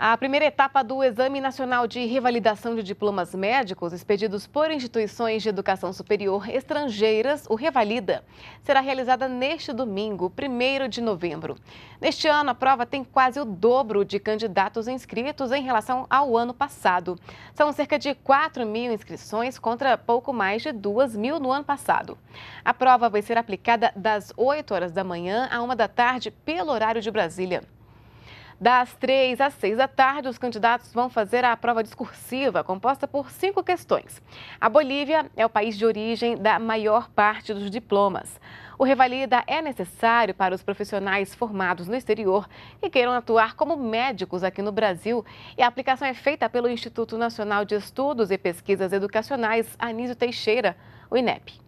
A primeira etapa do Exame Nacional de Revalidação de Diplomas Médicos expedidos por instituições de educação superior estrangeiras, o Revalida, será realizada neste domingo, 1 de novembro. Neste ano, a prova tem quase o dobro de candidatos inscritos em relação ao ano passado. São cerca de 4 mil inscrições contra pouco mais de 2 mil no ano passado. A prova vai ser aplicada das 8 horas da manhã à 1 da tarde, pelo horário de Brasília. Das três às seis da tarde, os candidatos vão fazer a prova discursiva, composta por cinco questões. A Bolívia é o país de origem da maior parte dos diplomas. O Revalida é necessário para os profissionais formados no exterior que queiram atuar como médicos aqui no Brasil e a aplicação é feita pelo Instituto Nacional de Estudos e Pesquisas Educacionais Anísio Teixeira, o INEP.